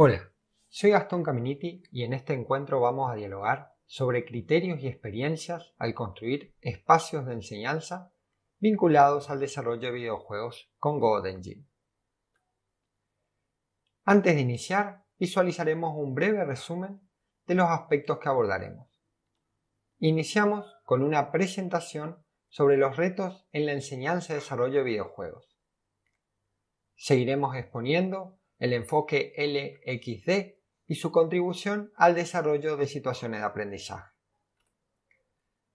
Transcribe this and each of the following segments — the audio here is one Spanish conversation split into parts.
Hola, soy Gastón Caminiti y en este encuentro vamos a dialogar sobre criterios y experiencias al construir espacios de enseñanza vinculados al desarrollo de videojuegos con GodEngine. Antes de iniciar, visualizaremos un breve resumen de los aspectos que abordaremos. Iniciamos con una presentación sobre los retos en la enseñanza y desarrollo de videojuegos. Seguiremos exponiendo el enfoque LXD y su contribución al desarrollo de situaciones de aprendizaje.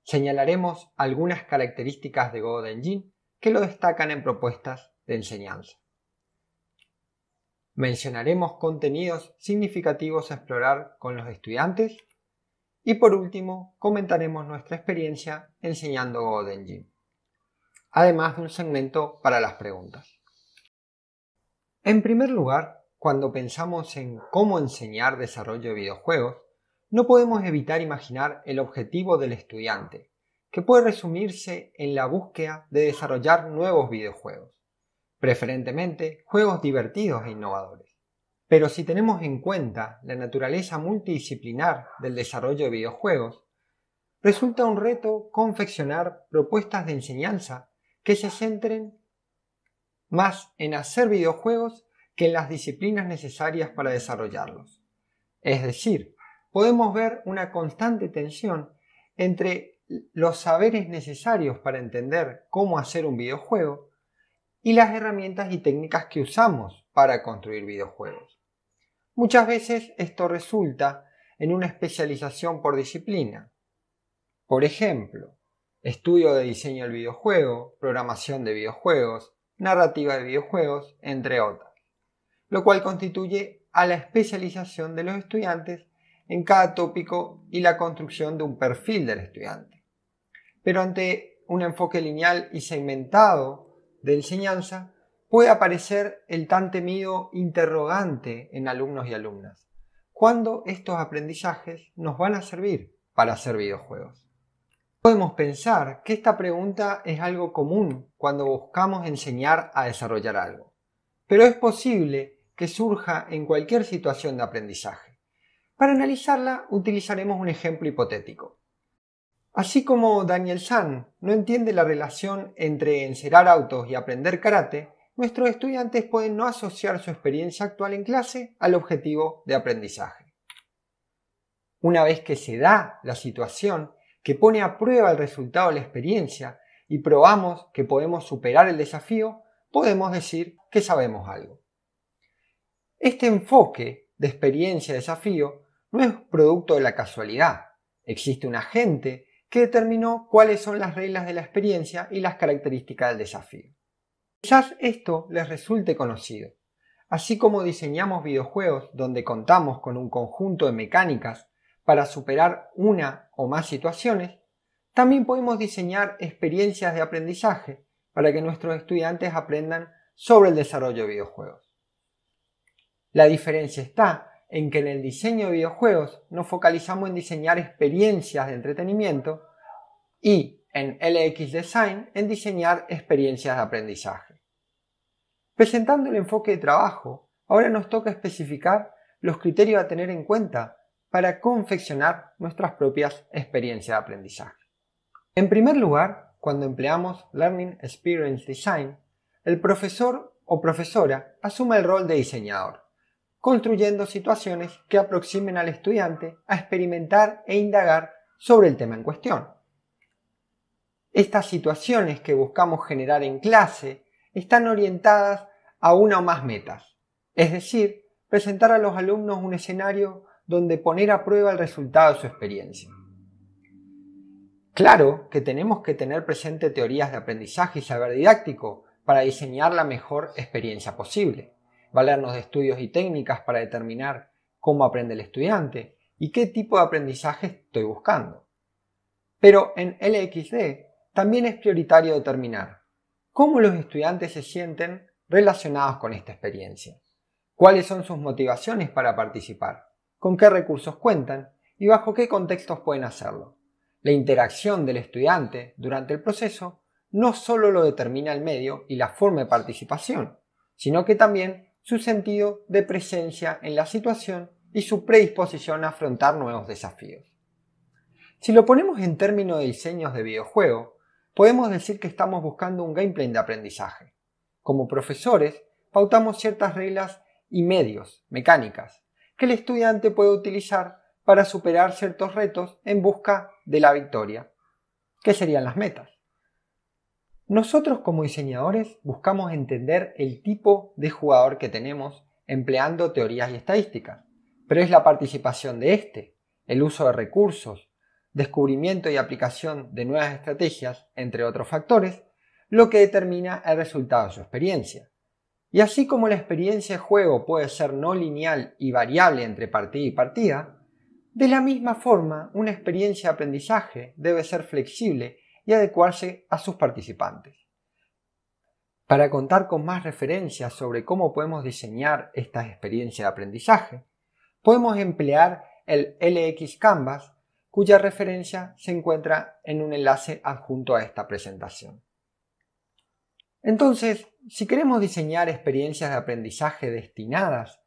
Señalaremos algunas características de God Engine que lo destacan en propuestas de enseñanza. Mencionaremos contenidos significativos a explorar con los estudiantes y por último comentaremos nuestra experiencia enseñando God Engine, además de un segmento para las preguntas. En primer lugar, cuando pensamos en cómo enseñar desarrollo de videojuegos, no podemos evitar imaginar el objetivo del estudiante, que puede resumirse en la búsqueda de desarrollar nuevos videojuegos, preferentemente juegos divertidos e innovadores. Pero si tenemos en cuenta la naturaleza multidisciplinar del desarrollo de videojuegos, resulta un reto confeccionar propuestas de enseñanza que se centren más en hacer videojuegos que en las disciplinas necesarias para desarrollarlos. Es decir, podemos ver una constante tensión entre los saberes necesarios para entender cómo hacer un videojuego y las herramientas y técnicas que usamos para construir videojuegos. Muchas veces esto resulta en una especialización por disciplina. Por ejemplo, estudio de diseño del videojuego, programación de videojuegos, narrativa de videojuegos, entre otras lo cual constituye a la especialización de los estudiantes en cada tópico y la construcción de un perfil del estudiante. Pero ante un enfoque lineal y segmentado de enseñanza, puede aparecer el tan temido interrogante en alumnos y alumnas. ¿Cuándo estos aprendizajes nos van a servir para hacer videojuegos? Podemos pensar que esta pregunta es algo común cuando buscamos enseñar a desarrollar algo, pero es posible que surja en cualquier situación de aprendizaje. Para analizarla utilizaremos un ejemplo hipotético. Así como Daniel San no entiende la relación entre encerar autos y aprender karate, nuestros estudiantes pueden no asociar su experiencia actual en clase al objetivo de aprendizaje. Una vez que se da la situación que pone a prueba el resultado de la experiencia y probamos que podemos superar el desafío, podemos decir que sabemos algo. Este enfoque de experiencia-desafío no es producto de la casualidad. Existe un agente que determinó cuáles son las reglas de la experiencia y las características del desafío. Quizás esto les resulte conocido. Así como diseñamos videojuegos donde contamos con un conjunto de mecánicas para superar una o más situaciones, también podemos diseñar experiencias de aprendizaje para que nuestros estudiantes aprendan sobre el desarrollo de videojuegos. La diferencia está en que en el diseño de videojuegos nos focalizamos en diseñar experiencias de entretenimiento y en LX Design en diseñar experiencias de aprendizaje. Presentando el enfoque de trabajo, ahora nos toca especificar los criterios a tener en cuenta para confeccionar nuestras propias experiencias de aprendizaje. En primer lugar, cuando empleamos Learning Experience Design, el profesor o profesora asume el rol de diseñador construyendo situaciones que aproximen al estudiante a experimentar e indagar sobre el tema en cuestión. Estas situaciones que buscamos generar en clase están orientadas a una o más metas, es decir, presentar a los alumnos un escenario donde poner a prueba el resultado de su experiencia. Claro que tenemos que tener presente teorías de aprendizaje y saber didáctico para diseñar la mejor experiencia posible valernos de estudios y técnicas para determinar cómo aprende el estudiante y qué tipo de aprendizaje estoy buscando. Pero en LXD también es prioritario determinar cómo los estudiantes se sienten relacionados con esta experiencia, cuáles son sus motivaciones para participar, con qué recursos cuentan y bajo qué contextos pueden hacerlo. La interacción del estudiante durante el proceso no solo lo determina el medio y la forma de participación, sino que también su sentido de presencia en la situación y su predisposición a afrontar nuevos desafíos. Si lo ponemos en términos de diseños de videojuego, podemos decir que estamos buscando un gameplay de aprendizaje. Como profesores, pautamos ciertas reglas y medios, mecánicas, que el estudiante puede utilizar para superar ciertos retos en busca de la victoria, que serían las metas. Nosotros como diseñadores buscamos entender el tipo de jugador que tenemos empleando teorías y estadísticas, pero es la participación de éste, el uso de recursos, descubrimiento y aplicación de nuevas estrategias, entre otros factores, lo que determina el resultado de su experiencia. Y así como la experiencia de juego puede ser no lineal y variable entre partida y partida, de la misma forma una experiencia de aprendizaje debe ser flexible y adecuarse a sus participantes. Para contar con más referencias sobre cómo podemos diseñar estas experiencias de aprendizaje, podemos emplear el LX Canvas, cuya referencia se encuentra en un enlace adjunto a esta presentación. Entonces, si queremos diseñar experiencias de aprendizaje destinadas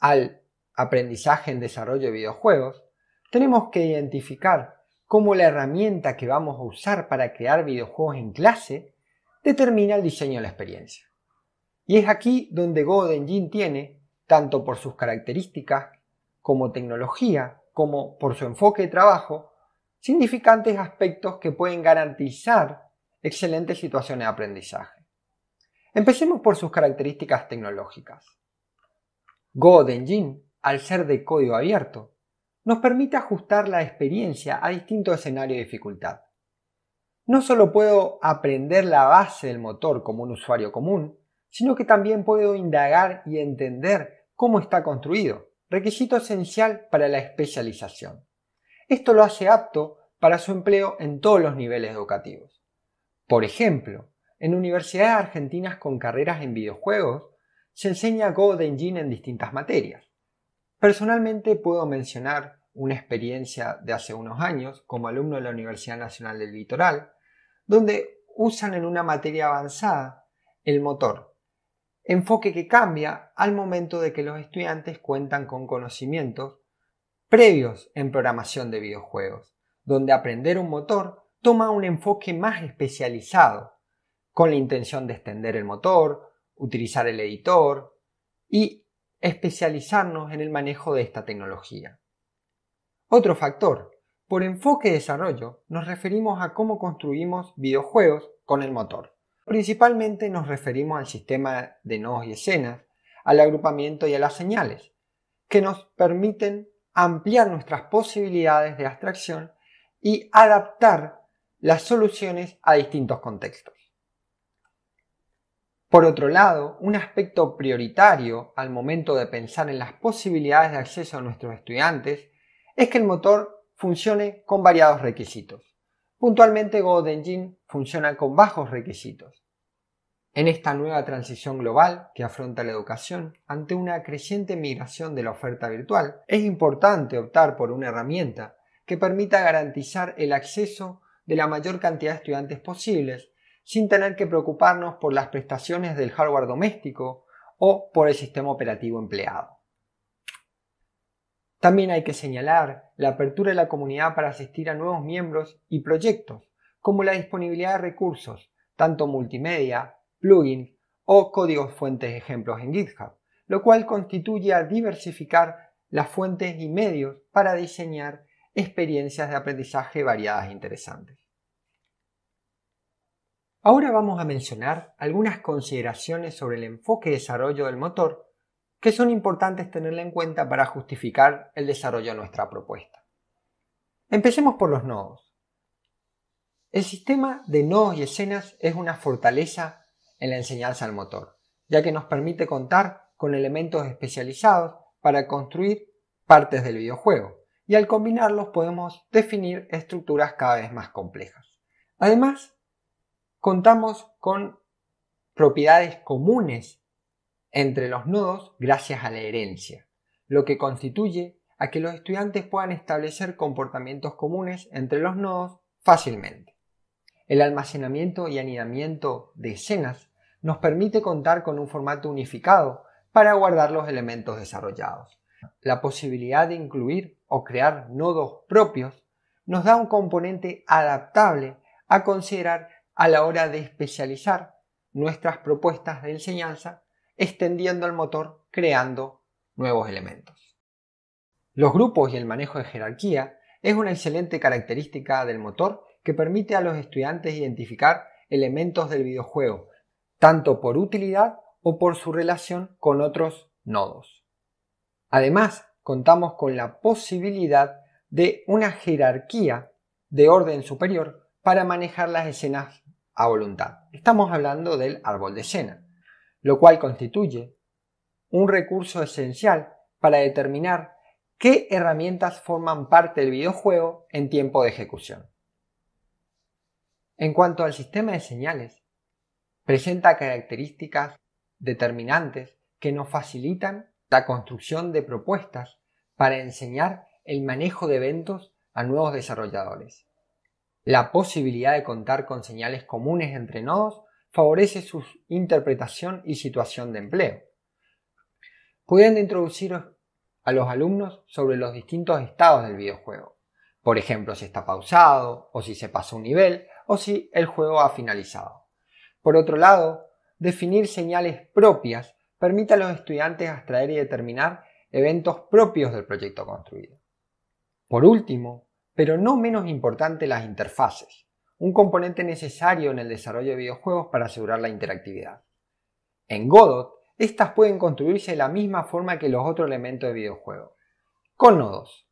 al aprendizaje en desarrollo de videojuegos, tenemos que identificar como la herramienta que vamos a usar para crear videojuegos en clase determina el diseño de la experiencia. Y es aquí donde God Engine tiene, tanto por sus características, como tecnología, como por su enfoque de trabajo, significantes aspectos que pueden garantizar excelentes situaciones de aprendizaje. Empecemos por sus características tecnológicas. God Engine, al ser de código abierto, nos permite ajustar la experiencia a distintos escenarios de dificultad. No solo puedo aprender la base del motor como un usuario común, sino que también puedo indagar y entender cómo está construido, requisito esencial para la especialización. Esto lo hace apto para su empleo en todos los niveles educativos. Por ejemplo, en universidades argentinas con carreras en videojuegos, se enseña Golden Engine en distintas materias. Personalmente puedo mencionar una experiencia de hace unos años como alumno de la Universidad Nacional del Litoral, donde usan en una materia avanzada el motor, enfoque que cambia al momento de que los estudiantes cuentan con conocimientos previos en programación de videojuegos, donde aprender un motor toma un enfoque más especializado, con la intención de extender el motor, utilizar el editor y especializarnos en el manejo de esta tecnología. Otro factor. Por enfoque de desarrollo nos referimos a cómo construimos videojuegos con el motor. Principalmente nos referimos al sistema de nodos y escenas, al agrupamiento y a las señales, que nos permiten ampliar nuestras posibilidades de abstracción y adaptar las soluciones a distintos contextos. Por otro lado, un aspecto prioritario al momento de pensar en las posibilidades de acceso a nuestros estudiantes es que el motor funcione con variados requisitos. Puntualmente God Engine funciona con bajos requisitos. En esta nueva transición global que afronta la educación ante una creciente migración de la oferta virtual, es importante optar por una herramienta que permita garantizar el acceso de la mayor cantidad de estudiantes posibles sin tener que preocuparnos por las prestaciones del hardware doméstico o por el sistema operativo empleado. También hay que señalar la apertura de la comunidad para asistir a nuevos miembros y proyectos, como la disponibilidad de recursos, tanto multimedia, plugins o códigos fuentes ejemplos en GitHub, lo cual constituye a diversificar las fuentes y medios para diseñar experiencias de aprendizaje variadas e interesantes. Ahora vamos a mencionar algunas consideraciones sobre el enfoque de desarrollo del motor que son importantes tenerla en cuenta para justificar el desarrollo de nuestra propuesta. Empecemos por los nodos. El sistema de nodos y escenas es una fortaleza en la enseñanza al motor, ya que nos permite contar con elementos especializados para construir partes del videojuego, y al combinarlos podemos definir estructuras cada vez más complejas. Además, contamos con propiedades comunes entre los nodos gracias a la herencia, lo que constituye a que los estudiantes puedan establecer comportamientos comunes entre los nodos fácilmente. El almacenamiento y anidamiento de escenas nos permite contar con un formato unificado para guardar los elementos desarrollados. La posibilidad de incluir o crear nodos propios nos da un componente adaptable a considerar a la hora de especializar nuestras propuestas de enseñanza extendiendo el motor, creando nuevos elementos. Los grupos y el manejo de jerarquía es una excelente característica del motor que permite a los estudiantes identificar elementos del videojuego, tanto por utilidad o por su relación con otros nodos. Además, contamos con la posibilidad de una jerarquía de orden superior para manejar las escenas a voluntad. Estamos hablando del árbol de escena lo cual constituye un recurso esencial para determinar qué herramientas forman parte del videojuego en tiempo de ejecución. En cuanto al sistema de señales, presenta características determinantes que nos facilitan la construcción de propuestas para enseñar el manejo de eventos a nuevos desarrolladores. La posibilidad de contar con señales comunes entre nodos favorece su interpretación y situación de empleo. Pueden introducir a los alumnos sobre los distintos estados del videojuego, por ejemplo si está pausado o si se pasó un nivel o si el juego ha finalizado. Por otro lado, definir señales propias permite a los estudiantes extraer y determinar eventos propios del proyecto construido. Por último, pero no menos importante, las interfaces un componente necesario en el desarrollo de videojuegos para asegurar la interactividad. En Godot, estas pueden construirse de la misma forma que los otros elementos de videojuego, con nodos.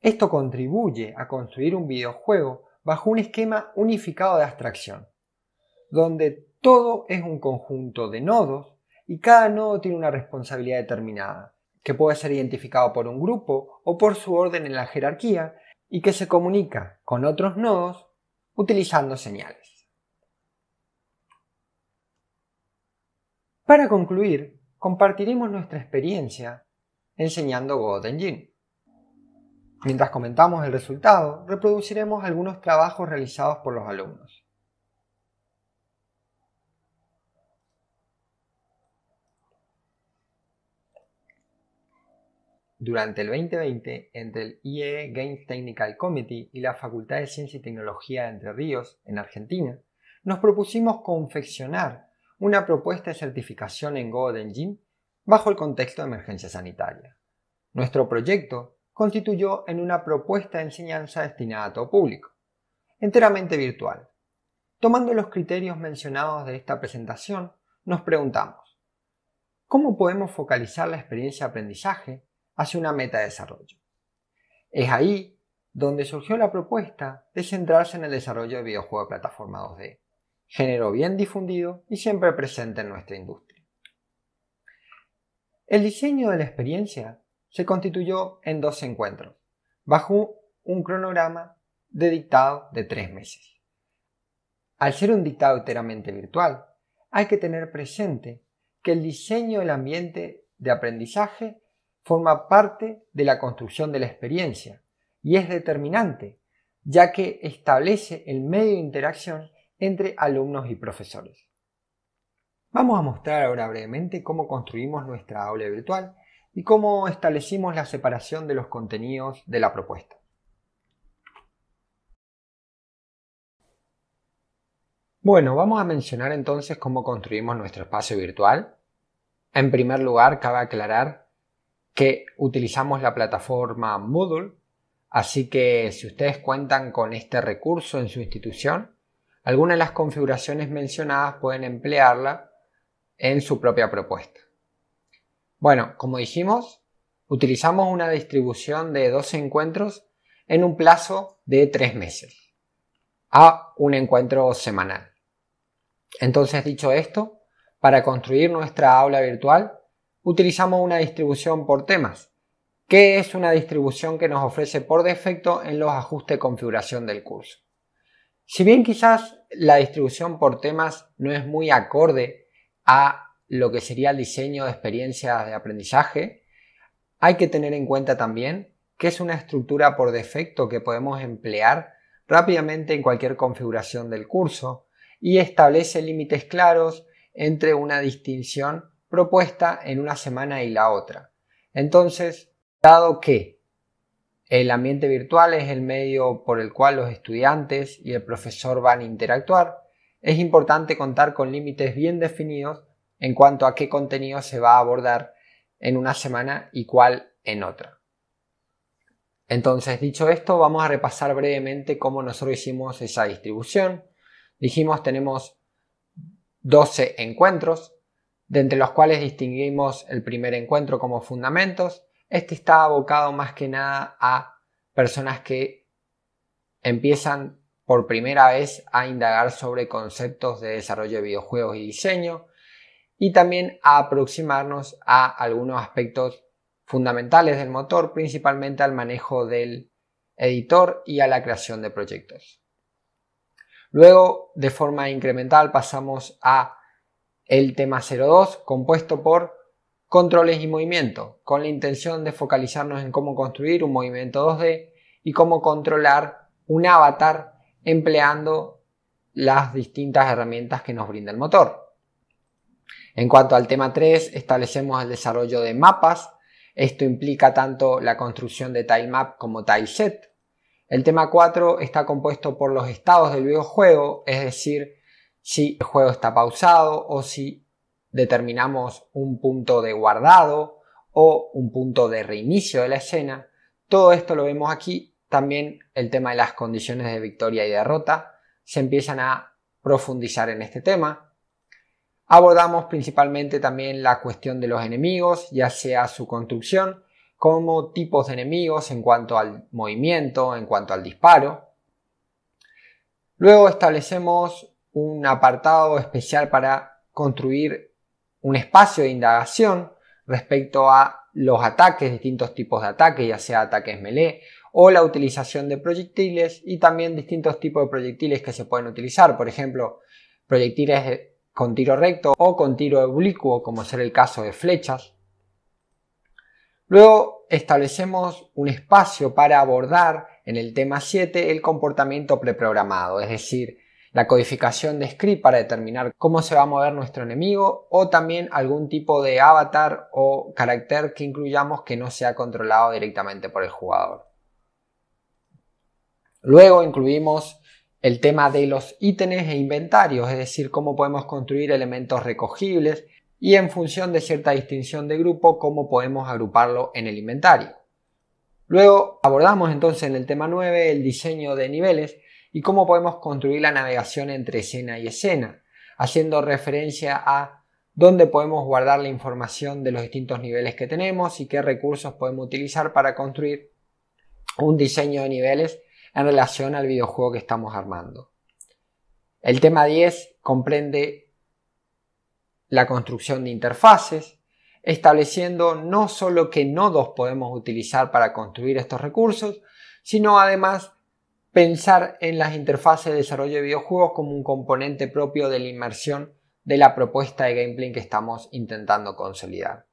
Esto contribuye a construir un videojuego bajo un esquema unificado de abstracción, donde todo es un conjunto de nodos y cada nodo tiene una responsabilidad determinada, que puede ser identificado por un grupo o por su orden en la jerarquía y que se comunica con otros nodos utilizando señales. Para concluir, compartiremos nuestra experiencia enseñando God Engine. Mientras comentamos el resultado, reproduciremos algunos trabajos realizados por los alumnos. Durante el 2020, entre el IEE Games Technical Committee y la Facultad de Ciencia y Tecnología de Entre Ríos, en Argentina, nos propusimos confeccionar una propuesta de certificación en Go Engine bajo el contexto de emergencia sanitaria. Nuestro proyecto constituyó en una propuesta de enseñanza destinada a todo público, enteramente virtual. Tomando los criterios mencionados de esta presentación, nos preguntamos, ¿cómo podemos focalizar la experiencia de aprendizaje hacia una meta de desarrollo. Es ahí donde surgió la propuesta de centrarse en el desarrollo de videojuegos de plataforma 2D, género bien difundido y siempre presente en nuestra industria. El diseño de la experiencia se constituyó en dos encuentros, bajo un cronograma de dictado de tres meses. Al ser un dictado enteramente virtual, hay que tener presente que el diseño del ambiente de aprendizaje forma parte de la construcción de la experiencia y es determinante, ya que establece el medio de interacción entre alumnos y profesores. Vamos a mostrar ahora brevemente cómo construimos nuestra aula virtual y cómo establecimos la separación de los contenidos de la propuesta. Bueno, vamos a mencionar entonces cómo construimos nuestro espacio virtual. En primer lugar, cabe aclarar que utilizamos la plataforma Moodle, así que si ustedes cuentan con este recurso en su institución, algunas de las configuraciones mencionadas pueden emplearla en su propia propuesta. Bueno, como dijimos, utilizamos una distribución de dos encuentros en un plazo de tres meses a un encuentro semanal. Entonces, dicho esto, para construir nuestra aula virtual utilizamos una distribución por temas, que es una distribución que nos ofrece por defecto en los ajustes de configuración del curso. Si bien quizás la distribución por temas no es muy acorde a lo que sería el diseño de experiencias de aprendizaje, hay que tener en cuenta también que es una estructura por defecto que podemos emplear rápidamente en cualquier configuración del curso y establece límites claros entre una distinción propuesta en una semana y la otra. Entonces, dado que el ambiente virtual es el medio por el cual los estudiantes y el profesor van a interactuar, es importante contar con límites bien definidos en cuanto a qué contenido se va a abordar en una semana y cuál en otra. Entonces, dicho esto, vamos a repasar brevemente cómo nosotros hicimos esa distribución. Dijimos tenemos 12 encuentros, de entre los cuales distinguimos el primer encuentro como fundamentos. Este está abocado más que nada a personas que empiezan por primera vez a indagar sobre conceptos de desarrollo de videojuegos y diseño y también a aproximarnos a algunos aspectos fundamentales del motor, principalmente al manejo del editor y a la creación de proyectos. Luego, de forma incremental, pasamos a el tema 02 compuesto por controles y movimiento, con la intención de focalizarnos en cómo construir un movimiento 2D y cómo controlar un avatar empleando las distintas herramientas que nos brinda el motor. En cuanto al tema 3, establecemos el desarrollo de mapas. Esto implica tanto la construcción de tilemap como tileset. El tema 4 está compuesto por los estados del videojuego, es decir, si el juego está pausado o si determinamos un punto de guardado o un punto de reinicio de la escena. Todo esto lo vemos aquí. También el tema de las condiciones de victoria y derrota se empiezan a profundizar en este tema. Abordamos principalmente también la cuestión de los enemigos, ya sea su construcción, como tipos de enemigos en cuanto al movimiento, en cuanto al disparo. Luego establecemos un apartado especial para construir un espacio de indagación respecto a los ataques, distintos tipos de ataques, ya sea ataques melee o la utilización de proyectiles y también distintos tipos de proyectiles que se pueden utilizar, por ejemplo, proyectiles con tiro recto o con tiro oblicuo, como será el caso de flechas. Luego establecemos un espacio para abordar en el tema 7 el comportamiento preprogramado, es decir, la codificación de script para determinar cómo se va a mover nuestro enemigo o también algún tipo de avatar o carácter que incluyamos que no sea controlado directamente por el jugador. Luego incluimos el tema de los ítems e inventarios, es decir, cómo podemos construir elementos recogibles y en función de cierta distinción de grupo, cómo podemos agruparlo en el inventario. Luego abordamos entonces en el tema 9 el diseño de niveles, y cómo podemos construir la navegación entre escena y escena, haciendo referencia a dónde podemos guardar la información de los distintos niveles que tenemos y qué recursos podemos utilizar para construir un diseño de niveles en relación al videojuego que estamos armando. El tema 10 comprende la construcción de interfaces, estableciendo no solo qué nodos podemos utilizar para construir estos recursos, sino además pensar en las interfaces de desarrollo de videojuegos como un componente propio de la inmersión de la propuesta de gameplay que estamos intentando consolidar.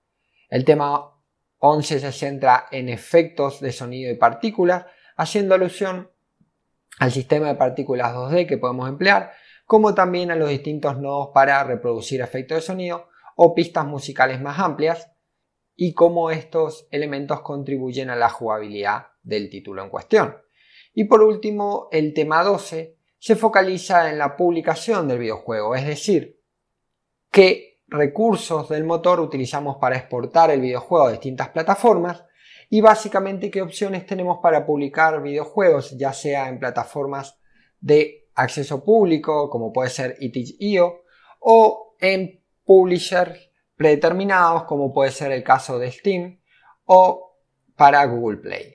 El tema 11 se centra en efectos de sonido y partículas, haciendo alusión al sistema de partículas 2D que podemos emplear, como también a los distintos nodos para reproducir efectos de sonido o pistas musicales más amplias, y cómo estos elementos contribuyen a la jugabilidad del título en cuestión. Y por último, el tema 12 se focaliza en la publicación del videojuego, es decir, qué recursos del motor utilizamos para exportar el videojuego a distintas plataformas y básicamente qué opciones tenemos para publicar videojuegos, ya sea en plataformas de acceso público, como puede ser itch.io, o en publishers predeterminados, como puede ser el caso de Steam, o para Google Play.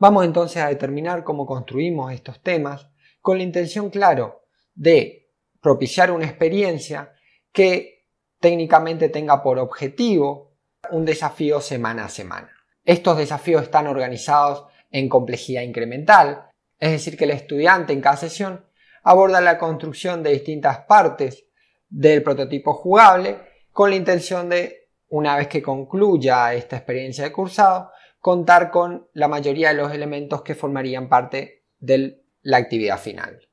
Vamos entonces a determinar cómo construimos estos temas con la intención, claro, de propiciar una experiencia que técnicamente tenga por objetivo un desafío semana a semana. Estos desafíos están organizados en complejidad incremental, es decir, que el estudiante en cada sesión aborda la construcción de distintas partes del prototipo jugable con la intención de, una vez que concluya esta experiencia de cursado, contar con la mayoría de los elementos que formarían parte de la actividad final.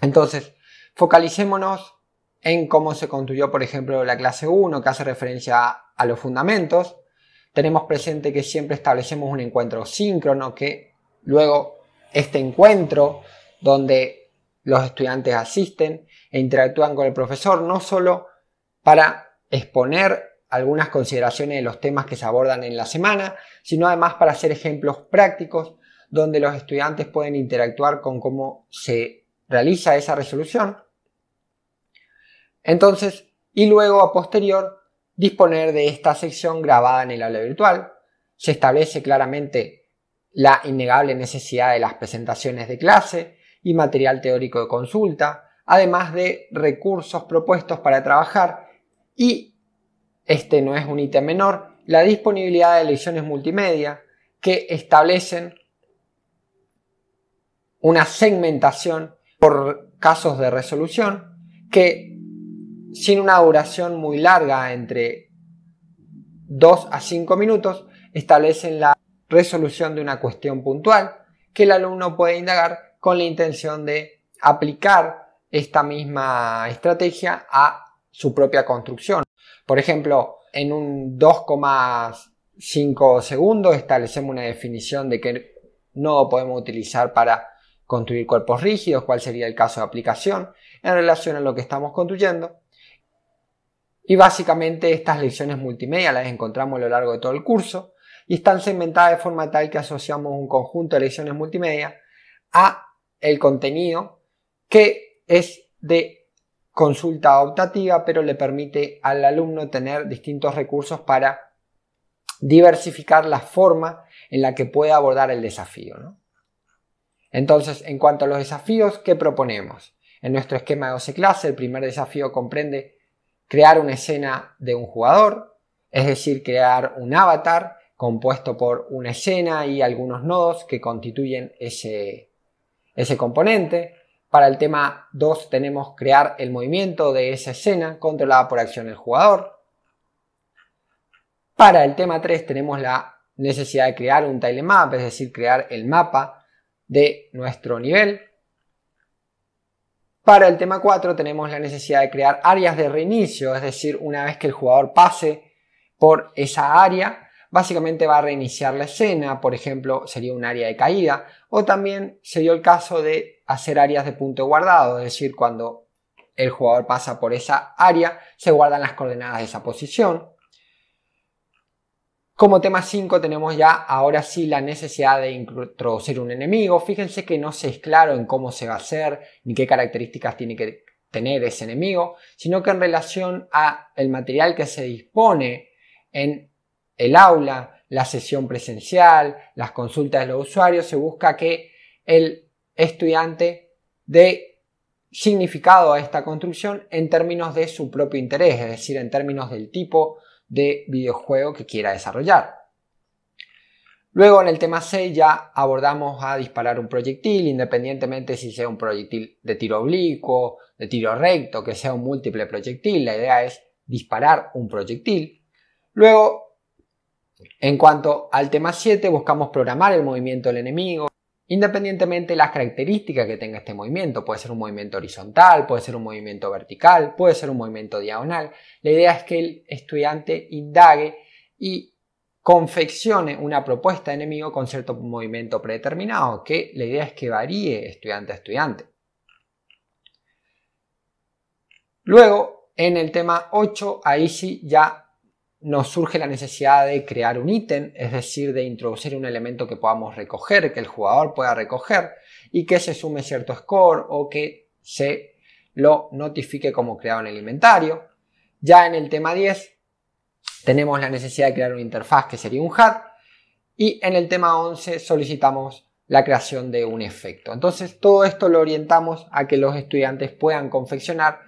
Entonces, focalicémonos en cómo se construyó, por ejemplo, la clase 1, que hace referencia a los fundamentos. Tenemos presente que siempre establecemos un encuentro síncrono, que luego este encuentro donde los estudiantes asisten e interactúan con el profesor, no solo para exponer algunas consideraciones de los temas que se abordan en la semana, sino además para hacer ejemplos prácticos donde los estudiantes pueden interactuar con cómo se realiza esa resolución. Entonces, y luego a posterior, disponer de esta sección grabada en el aula virtual. Se establece claramente la innegable necesidad de las presentaciones de clase y material teórico de consulta, además de recursos propuestos para trabajar y este no es un ítem menor, la disponibilidad de lecciones multimedia que establecen una segmentación por casos de resolución que sin una duración muy larga entre 2 a 5 minutos establecen la resolución de una cuestión puntual que el alumno puede indagar con la intención de aplicar esta misma estrategia a su propia construcción por ejemplo, en un 2,5 segundos establecemos una definición de que no podemos utilizar para construir cuerpos rígidos, cuál sería el caso de aplicación en relación a lo que estamos construyendo. Y básicamente estas lecciones multimedia las encontramos a lo largo de todo el curso y están segmentadas de forma tal que asociamos un conjunto de lecciones multimedia a el contenido que es de consulta optativa, pero le permite al alumno tener distintos recursos para diversificar la forma en la que puede abordar el desafío. Entonces, en cuanto a los desafíos, ¿qué proponemos? En nuestro esquema de 12 clases, el primer desafío comprende crear una escena de un jugador, es decir, crear un avatar compuesto por una escena y algunos nodos que constituyen ese, ese componente. Para el tema 2 tenemos crear el movimiento de esa escena controlada por acción del jugador. Para el tema 3 tenemos la necesidad de crear un tilemap, es decir, crear el mapa de nuestro nivel. Para el tema 4 tenemos la necesidad de crear áreas de reinicio, es decir, una vez que el jugador pase por esa área, básicamente va a reiniciar la escena, por ejemplo, sería un área de caída, o también sería el caso de hacer áreas de punto guardado, es decir, cuando el jugador pasa por esa área, se guardan las coordenadas de esa posición. Como tema 5 tenemos ya ahora sí la necesidad de introducir un enemigo. Fíjense que no se es claro en cómo se va a hacer ni qué características tiene que tener ese enemigo, sino que en relación a el material que se dispone en el aula, la sesión presencial, las consultas de los usuarios, se busca que el estudiante de significado a esta construcción en términos de su propio interés, es decir, en términos del tipo de videojuego que quiera desarrollar. Luego en el tema C ya abordamos a disparar un proyectil, independientemente si sea un proyectil de tiro oblicuo, de tiro recto, que sea un múltiple proyectil, la idea es disparar un proyectil. Luego, en cuanto al tema 7, buscamos programar el movimiento del enemigo, Independientemente de las características que tenga este movimiento, puede ser un movimiento horizontal, puede ser un movimiento vertical, puede ser un movimiento diagonal. La idea es que el estudiante indague y confeccione una propuesta de enemigo con cierto movimiento predeterminado, que la idea es que varíe estudiante a estudiante. Luego, en el tema 8, ahí sí ya nos surge la necesidad de crear un ítem, es decir, de introducir un elemento que podamos recoger, que el jugador pueda recoger y que se sume cierto score o que se lo notifique como creado en el inventario. Ya en el tema 10 tenemos la necesidad de crear una interfaz que sería un HUD y en el tema 11 solicitamos la creación de un efecto. Entonces todo esto lo orientamos a que los estudiantes puedan confeccionar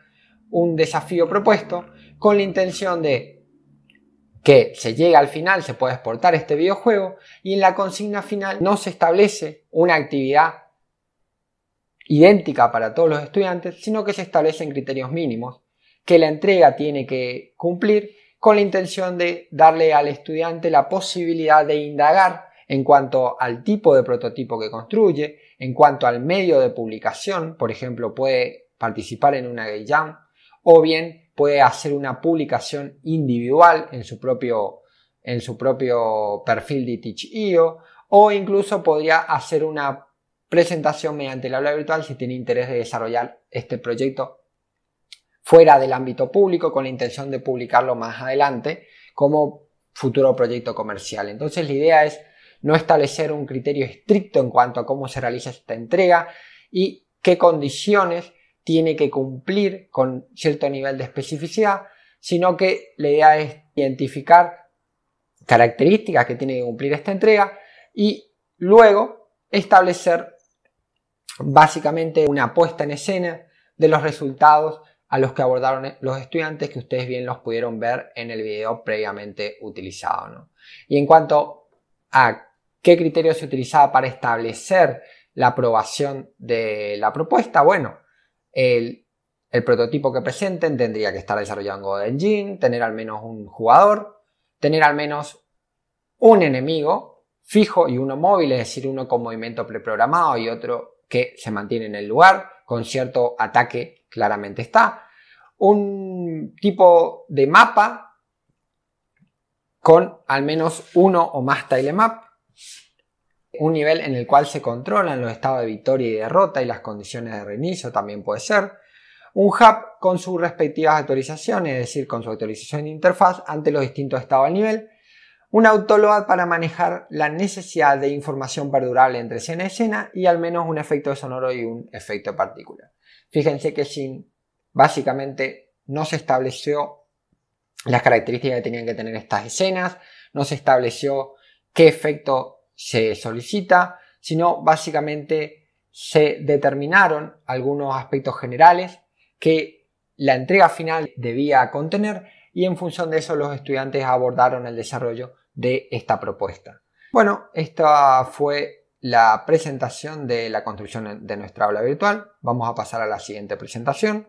un desafío propuesto con la intención de que se llega al final, se puede exportar este videojuego y en la consigna final no se establece una actividad idéntica para todos los estudiantes, sino que se establecen criterios mínimos que la entrega tiene que cumplir con la intención de darle al estudiante la posibilidad de indagar en cuanto al tipo de prototipo que construye, en cuanto al medio de publicación, por ejemplo, puede participar en una gay jam, o bien puede hacer una publicación individual en su propio, en su propio perfil de Teach.io o incluso podría hacer una presentación mediante la aula virtual si tiene interés de desarrollar este proyecto fuera del ámbito público con la intención de publicarlo más adelante como futuro proyecto comercial. Entonces la idea es no establecer un criterio estricto en cuanto a cómo se realiza esta entrega y qué condiciones tiene que cumplir con cierto nivel de especificidad, sino que la idea es identificar características que tiene que cumplir esta entrega y luego establecer básicamente una puesta en escena de los resultados a los que abordaron los estudiantes que ustedes bien los pudieron ver en el video previamente utilizado. Y en cuanto a qué criterio se utilizaba para establecer la aprobación de la propuesta, bueno, el, prototipo que presenten tendría que estar desarrollando en God Engine, tener al menos un jugador, tener al menos un enemigo fijo y uno móvil, es decir, uno con movimiento preprogramado y otro que se mantiene en el lugar, con cierto ataque claramente está. Un tipo de mapa con al menos uno o más tilemap un nivel en el cual se controlan los estados de victoria y derrota y las condiciones de reinicio también puede ser, un hub con sus respectivas actualizaciones, es decir, con su actualización de interfaz ante los distintos estados al nivel, un autoload para manejar la necesidad de información perdurable entre escena y escena y al menos un efecto sonoro y un efecto de partícula. Fíjense que sin básicamente no se estableció las características que tenían que tener estas escenas, no se estableció qué efecto se solicita, sino básicamente se determinaron algunos aspectos generales que la entrega final debía contener y en función de eso los estudiantes abordaron el desarrollo de esta propuesta. Bueno, esta fue la presentación de la construcción de nuestra aula virtual. Vamos a pasar a la siguiente presentación.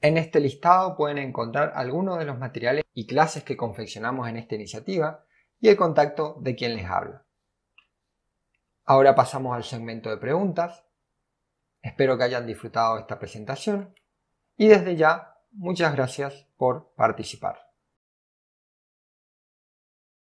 En este listado pueden encontrar algunos de los materiales y clases que confeccionamos en esta iniciativa, y el contacto de quien les habla. Ahora pasamos al segmento de preguntas. Espero que hayan disfrutado esta presentación y desde ya muchas gracias por participar.